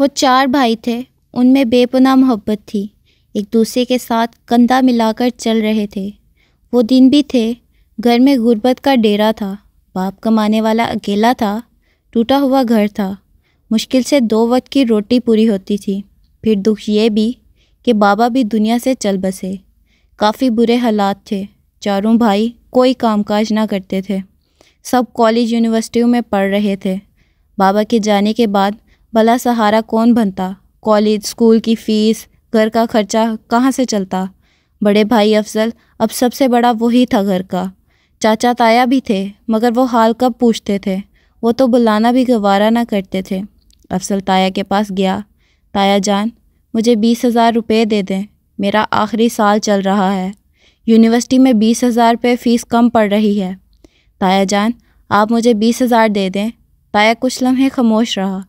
वो चार भाई थे उनमें बेपनाह मोहब्बत थी एक दूसरे के साथ कंधा मिलाकर चल रहे थे वो दिन भी थे घर में गुर्बत का डेरा था बाप कमाने वाला अकेला था टूटा हुआ घर था मुश्किल से दो वक्त की रोटी पूरी होती थी फिर दुख ये भी कि बाबा भी दुनिया से चल बसे काफ़ी बुरे हालात थे चारों भाई कोई कामकाज ना करते थे सब कॉलेज यूनिवर्सिटियों में पढ़ रहे थे बाबा के जाने के बाद भला सहारा कौन बनता कॉलेज स्कूल की फ़ीस घर का खर्चा कहाँ से चलता बड़े भाई अफजल अब सबसे बड़ा वही था घर का चाचा ताया भी थे मगर वो हाल कब पूछते थे वो तो बुलाना भी गवारा ना करते थे अफसल ताया के पास गया ताया जान मुझे बीस हज़ार रुपये दे दें मेरा आखिरी साल चल रहा है यूनिवर्सिटी में बीस हज़ार रुपये फ़ीस कम पड़ रही है ताया जान आप मुझे बीस हज़ार दे दें ताया कुछ लम्हे खामोश रहा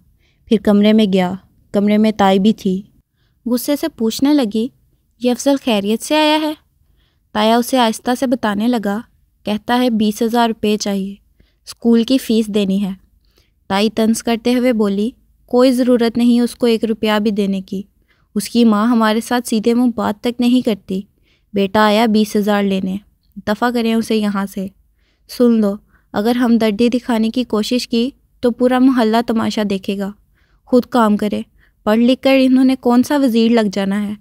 फिर कमरे में गया कमरे में ताई भी थी गुस्से से पूछने लगी ये अफजल खैरियत से आया है ताया उसे आहिस्ता से बताने लगा कहता है बीस हज़ार रुपये चाहिए स्कूल की फ़ीस देनी है ताई तंज करते हुए बोली कोई ज़रूरत नहीं उसको एक रुपया भी देने की उसकी माँ हमारे साथ सीधे मुँह बात तक नहीं करती बेटा आया बीस हज़ार लेने दफ़ा करें उसे यहाँ से सुन लो अगर हमदर्दी दिखाने की कोशिश की तो पूरा मोहल्ला तमाशा देखेगा खुद काम करे पढ़ लिख कर इन्होंने कौन सा वज़ीर लग जाना है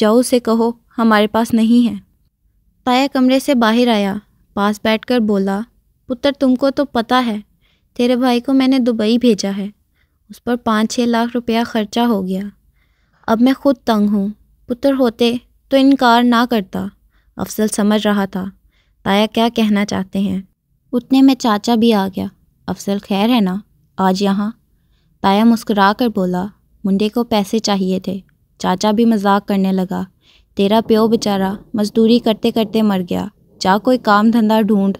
जाओ से कहो हमारे पास नहीं है ताया कमरे से बाहर आया पास बैठकर बोला पुत्र तुमको तो पता है तेरे भाई को मैंने दुबई भेजा है उस पर पाँच छः लाख रुपया ख़र्चा हो गया अब मैं खुद तंग हूँ पुत्र होते तो इनकार ना करता अफसल समझ रहा था ताया क्या कहना चाहते हैं उतने में चाचा भी आ गया अफसल खैर है ना आज यहाँ ताया मुस्कुरा कर बोला मुंडे को पैसे चाहिए थे चाचा भी मजाक करने लगा तेरा प्यो बेचारा मजदूरी करते करते मर गया जा कोई काम धंधा ढूंढ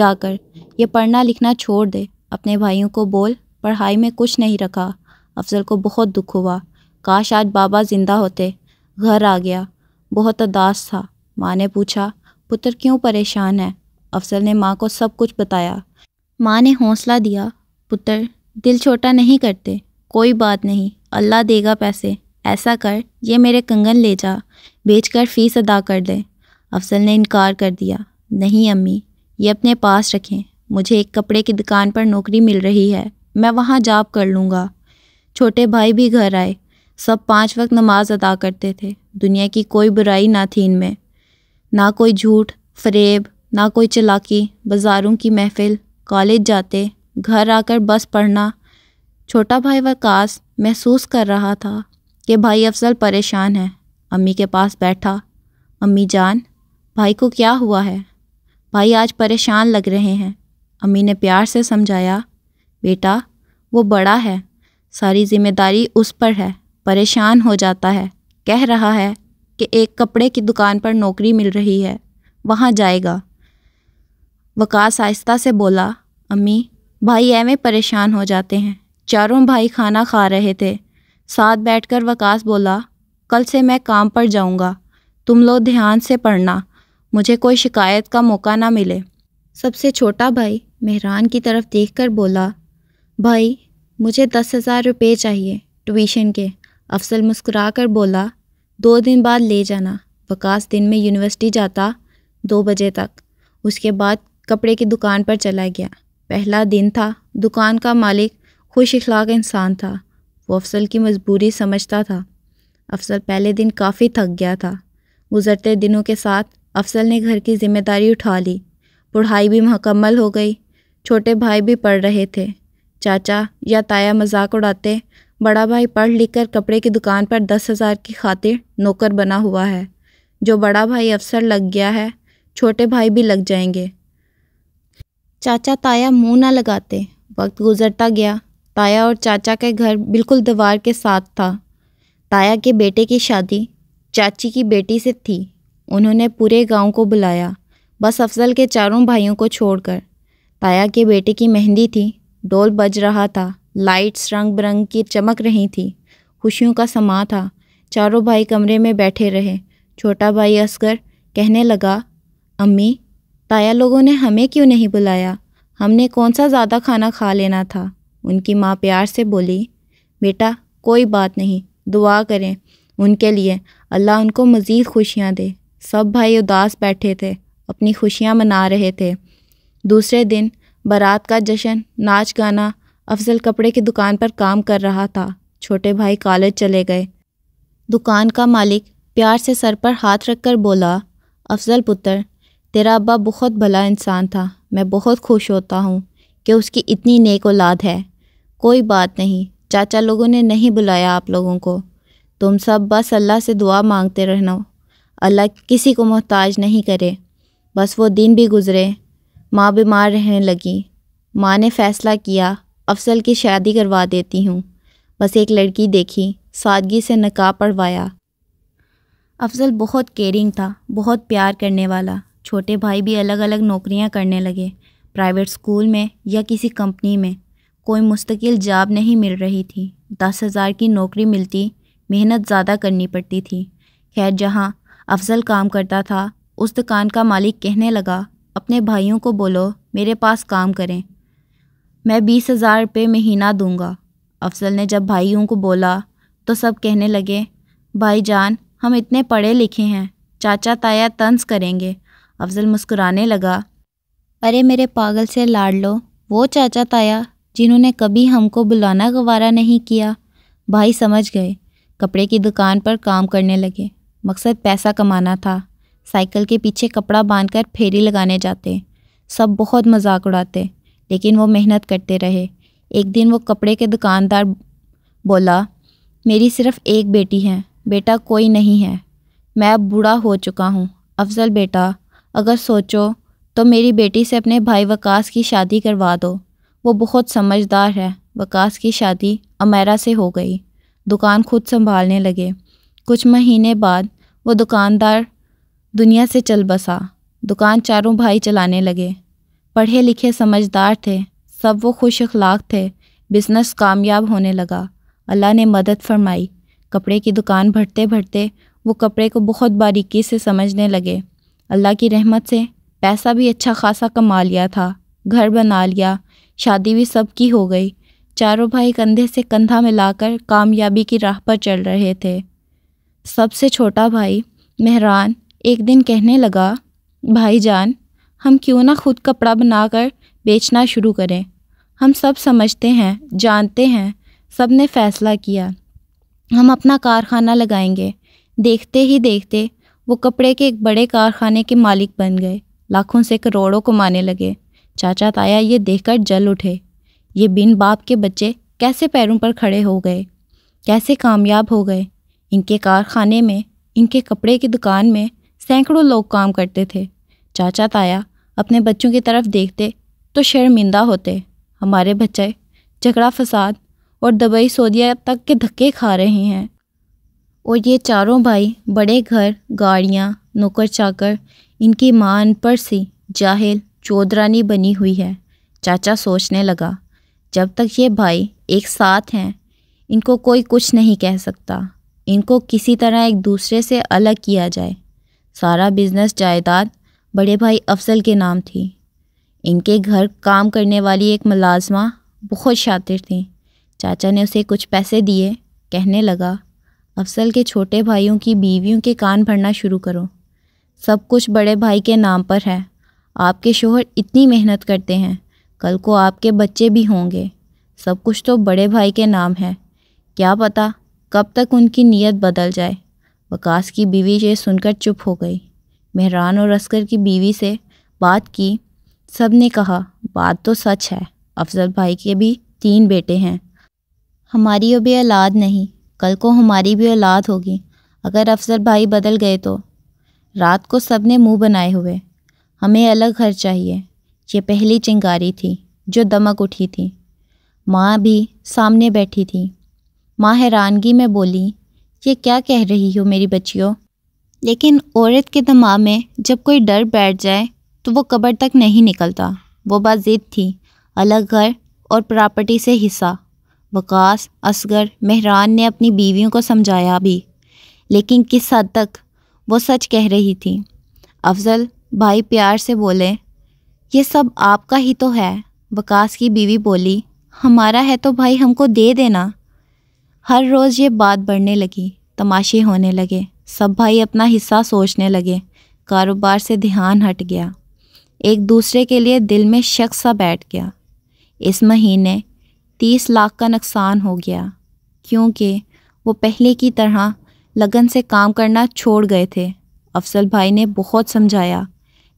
जाकर ये पढ़ना लिखना छोड़ दे अपने भाइयों को बोल पढ़ाई में कुछ नहीं रखा अफजल को बहुत दुख हुआ काश आज बाबा ज़िंदा होते घर आ गया बहुत उदास था माँ ने पूछा पुत्र क्यों परेशान है अफजल ने माँ को सब कुछ बताया माँ ने हौसला दिया पुत्र दिल छोटा नहीं करते कोई बात नहीं अल्लाह देगा पैसे ऐसा कर ये मेरे कंगन ले जा बेच कर फ़ीस अदा कर दे अफसल ने इनकार कर दिया नहीं अम्मी ये अपने पास रखें मुझे एक कपड़े की दुकान पर नौकरी मिल रही है मैं वहाँ जाप कर लूँगा छोटे भाई भी घर आए सब पाँच वक्त नमाज अदा करते थे दुनिया की कोई बुराई ना थी इनमें ना कोई झूठ फरेब ना कोई चलाकी बाज़ारों की महफिल कॉलेज जाते घर आकर बस पढ़ना छोटा भाई वकास महसूस कर रहा था कि भाई अफजल परेशान है अम्मी के पास बैठा अम्मी जान भाई को क्या हुआ है भाई आज परेशान लग रहे हैं अम्मी ने प्यार से समझाया बेटा वो बड़ा है सारी जिम्मेदारी उस पर है परेशान हो जाता है कह रहा है कि एक कपड़े की दुकान पर नौकरी मिल रही है वहाँ जाएगा वकास आहिस्ता से बोला अम्मी भाई एम परेशान हो जाते हैं चारों भाई खाना खा रहे थे साथ बैठकर वकास बोला कल से मैं काम पर जाऊंगा तुम लोग ध्यान से पढ़ना मुझे कोई शिकायत का मौका ना मिले सबसे छोटा भाई मेहरान की तरफ देख कर बोला भाई मुझे दस हज़ार रुपये चाहिए ट्यूशन के अफसल मुस्कुरा कर बोला दो दिन बाद ले जाना वकास दिन में यूनिवर्सिटी जाता दो बजे तक उसके बाद कपड़े की दुकान पर चला गया पहला दिन था दुकान का मालिक खुश अखलाक इंसान था वो अफसल की मजबूरी समझता था अफसल पहले दिन काफ़ी थक गया था गुज़रते दिनों के साथ अफसल ने घर की ज़िम्मेदारी उठा ली पढ़ाई भी मकम्मल हो गई छोटे भाई भी पढ़ रहे थे चाचा या ताया मजाक उड़ाते बड़ा भाई पढ़ लिख कर कपड़े की दुकान पर दस हज़ार की खातिर नौकर बना हुआ है जो बड़ा भाई अफसर लग गया है छोटे भाई भी लग जाएंगे चाचा ताया मुंह ना लगाते वक्त गुजरता गया ताया और चाचा के घर बिल्कुल दीवार के साथ था ताया के बेटे की शादी चाची की बेटी से थी उन्होंने पूरे गांव को बुलाया बस अफजल के चारों भाइयों को छोड़कर ताया के बेटे की मेहंदी थी डोल बज रहा था लाइट्स रंग बिरंग की चमक रही थी खुशियों का समा था चारों भाई कमरे में बैठे रहे छोटा भाई असगर कहने लगा अम्मी ताया लोगों ने हमें क्यों नहीं बुलाया हमने कौन सा ज़्यादा खाना खा लेना था उनकी माँ प्यार से बोली बेटा कोई बात नहीं दुआ करें उनके लिए अल्लाह उनको मज़ीद खुशियाँ दे सब भाई उदास बैठे थे अपनी खुशियाँ मना रहे थे दूसरे दिन बारात का जश्न नाच गाना अफजल कपड़े की दुकान पर काम कर रहा था छोटे भाई कॉलेज चले गए दुकान का मालिक प्यार से सर पर हाथ रखकर बोला अफजल पुत्र तेरा अब्बा बहुत भला इंसान था मैं बहुत खुश होता हूँ कि उसकी इतनी नेक औलाद है कोई बात नहीं चाचा लोगों ने नहीं बुलाया आप लोगों को तुम सब बस अल्लाह से दुआ मांगते रहना अल्लाह किसी को मोहताज नहीं करे बस वो दिन भी गुज़रे माँ बीमार रहने लगी माँ ने फ़ैसला किया अफसल की शादी करवा देती हूँ बस एक लड़की देखी सादगी से नकाब पढ़वाया अफजल बहुत केयरिंग था बहुत प्यार करने वाला छोटे भाई भी अलग अलग नौकरियां करने लगे प्राइवेट स्कूल में या किसी कंपनी में कोई मुस्तकिल जॉब नहीं मिल रही थी दस हज़ार की नौकरी मिलती मेहनत ज़्यादा करनी पड़ती थी खैर जहाँ अफजल काम करता था उस दुकान का मालिक कहने लगा अपने भाइयों को बोलो मेरे पास काम करें मैं बीस हज़ार रुपये महीना दूंगा अफजल ने जब भाइयों को बोला तो सब कहने लगे भाई जान हम इतने पढ़े लिखे हैं चाचा ताया तंज करेंगे अफजल मुस्कुराने लगा अरे मेरे पागल से लाडलो वो चाचा ताया जिन्होंने कभी हमको बुलाना गवारा नहीं किया भाई समझ गए कपड़े की दुकान पर काम करने लगे मकसद पैसा कमाना था साइकिल के पीछे कपड़ा बांधकर फेरी लगाने जाते सब बहुत मजाक उड़ाते लेकिन वो मेहनत करते रहे एक दिन वो कपड़े के दुकानदार बोला मेरी सिर्फ़ एक बेटी है बेटा कोई नहीं है मैं अब बूढ़ा हो चुका हूँ अफजल बेटा अगर सोचो तो मेरी बेटी से अपने भाई वकास की शादी करवा दो वो बहुत समझदार है वकास की शादी अमेरा से हो गई दुकान खुद संभालने लगे कुछ महीने बाद वो दुकानदार दुनिया से चल बसा दुकान चारों भाई चलाने लगे पढ़े लिखे समझदार थे सब वो खुश अखलाक थे बिज़नेस कामयाब होने लगा अल्लाह ने मदद फरमाई कपड़े की दुकान भरते भरते वो कपड़े को बहुत बारीकी से समझने लगे अल्लाह की रहमत से पैसा भी अच्छा खासा कमा लिया था घर बना लिया शादी भी सब की हो गई चारों भाई कंधे से कंधा मिलाकर कामयाबी की राह पर चल रहे थे सबसे छोटा भाई मेहरान एक दिन कहने लगा भाईजान हम क्यों ना खुद कपड़ा बनाकर बेचना शुरू करें हम सब समझते हैं जानते हैं सब ने फ़ैसला किया हम अपना कारखाना लगाएंगे देखते ही देखते वो कपड़े के एक बड़े कारखाने के मालिक बन गए लाखों से करोड़ों कमाने लगे चाचा ताया ये देखकर जल उठे ये बिन बाप के बच्चे कैसे पैरों पर खड़े हो गए कैसे कामयाब हो गए इनके कारखाने में इनके कपड़े की दुकान में सैकड़ों लोग काम करते थे चाचा ताया अपने बच्चों की तरफ देखते तो शर्मिंदा होते हमारे बच्चे झगड़ा फसाद और दबई सोदिया तक के धक्के खा रहे हैं और ये चारों भाई बड़े घर गाड़ियाँ नौकर चाकर इनकी मान पर सी जाहिल चौधरानी बनी हुई है चाचा सोचने लगा जब तक ये भाई एक साथ हैं इनको कोई कुछ नहीं कह सकता इनको किसी तरह एक दूसरे से अलग किया जाए सारा बिजनेस जायदाद बड़े भाई अफजल के नाम थी इनके घर काम करने वाली एक मुलाजमा बहुत शातिर थी चाचा ने उसे कुछ पैसे दिए कहने लगा अफसल के छोटे भाइयों की बीवियों के कान भरना शुरू करो सब कुछ बड़े भाई के नाम पर है आपके शोहर इतनी मेहनत करते हैं कल को आपके बच्चे भी होंगे सब कुछ तो बड़े भाई के नाम है क्या पता कब तक उनकी नीयत बदल जाए वकास की बीवी ये सुनकर चुप हो गई मेहरान और अस्कर की बीवी से बात की सब ने कहा बात तो सच है अफजल भाई के भी तीन बेटे हैं हमारी अभी औलाद नहीं कल को हमारी भी औलाद होगी अगर अफसर भाई बदल गए तो रात को सब ने मुँह बनाए हुए हमें अलग घर चाहिए यह पहली चिंगारी थी जो दमक उठी थी माँ भी सामने बैठी थी माँ हैरानगी में बोली ये क्या कह रही हो मेरी बच्चियों लेकिन औरत के दिमाग में जब कोई डर बैठ जाए तो वो कब्र तक नहीं निकलता वो बात जिद थी अलग घर और प्रॉपर्टी से हिस्सा वकास असगर मेहरान ने अपनी बीवियों को समझाया भी लेकिन किस हद तक वो सच कह रही थी अफजल भाई प्यार से बोले ये सब आपका ही तो है वकास की बीवी बोली हमारा है तो भाई हमको दे देना हर रोज़ ये बात बढ़ने लगी तमाशे होने लगे सब भाई अपना हिस्सा सोचने लगे कारोबार से ध्यान हट गया एक दूसरे के लिए दिल में शक सा बैठ गया इस महीने तीस लाख का नुकसान हो गया क्योंकि वो पहले की तरह लगन से काम करना छोड़ गए थे अफसल भाई ने बहुत समझाया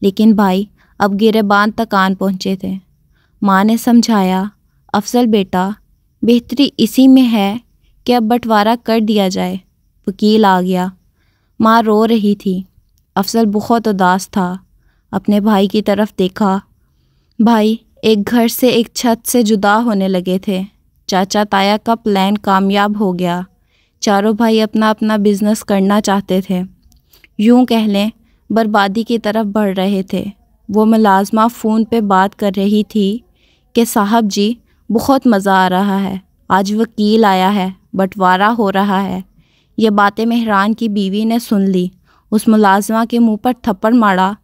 लेकिन भाई अब गिरेबान तक आन पहुँचे थे माँ ने समझाया अफसल बेटा बेहतरी इसी में है कि अब बंटवारा कर दिया जाए वकील आ गया माँ रो रही थी अफसल बहुत उदास था अपने भाई की तरफ देखा भाई एक घर से एक छत से जुदा होने लगे थे चाचा ताया का प्लान कामयाब हो गया चारों भाई अपना अपना बिजनेस करना चाहते थे यूं कह लें बर्बादी की तरफ बढ़ रहे थे वो मुलाजमा फ़ोन पे बात कर रही थी कि साहब जी बहुत मज़ा आ रहा है आज वकील आया है बंटवारा हो रहा है ये बातें मेहरान की बीवी ने सुन ली उस मुलाजमा के मुंह पर थप्पड़ मारा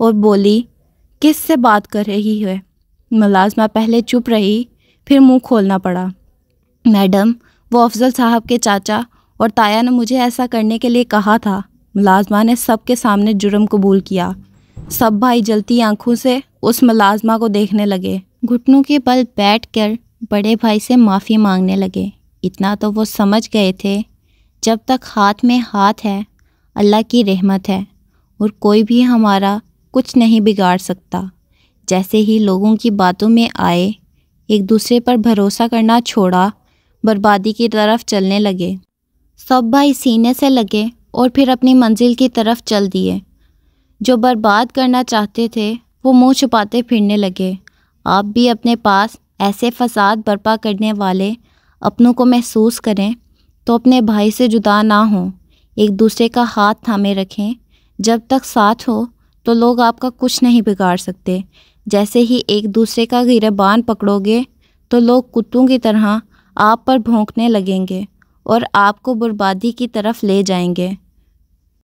और बोली किस से बात कर रही है मुलाजमा पहले चुप रही फिर मुंह खोलना पड़ा मैडम वो अफजल साहब के चाचा और ताया ने मुझे ऐसा करने के लिए कहा था मुलाजमा ने सबके सामने जुर्म कबूल किया सब भाई जलती आंखों से उस मुलाजमा को देखने लगे घुटनों के बल बैठ कर बड़े भाई से माफ़ी मांगने लगे इतना तो वो समझ गए थे जब तक हाथ में हाथ है अल्लाह की रहमत है और कोई भी हमारा कुछ नहीं बिगाड़ सकता जैसे ही लोगों की बातों में आए एक दूसरे पर भरोसा करना छोड़ा बर्बादी की तरफ चलने लगे सब भाई सीने से लगे और फिर अपनी मंजिल की तरफ चल दिए जो बर्बाद करना चाहते थे वो मुंह छुपाते फिरने लगे आप भी अपने पास ऐसे फसाद बर्पा करने वाले अपनों को महसूस करें तो अपने भाई से जुदा ना हो एक दूसरे का हाथ थामे रखें जब तक साथ हो तो लोग आपका कुछ नहीं बिगाड़ सकते जैसे ही एक दूसरे का गिरबान पकड़ोगे तो लोग कुत्तों की तरह आप पर भोंकने लगेंगे और आपको बर्बादी की तरफ ले जाएंगे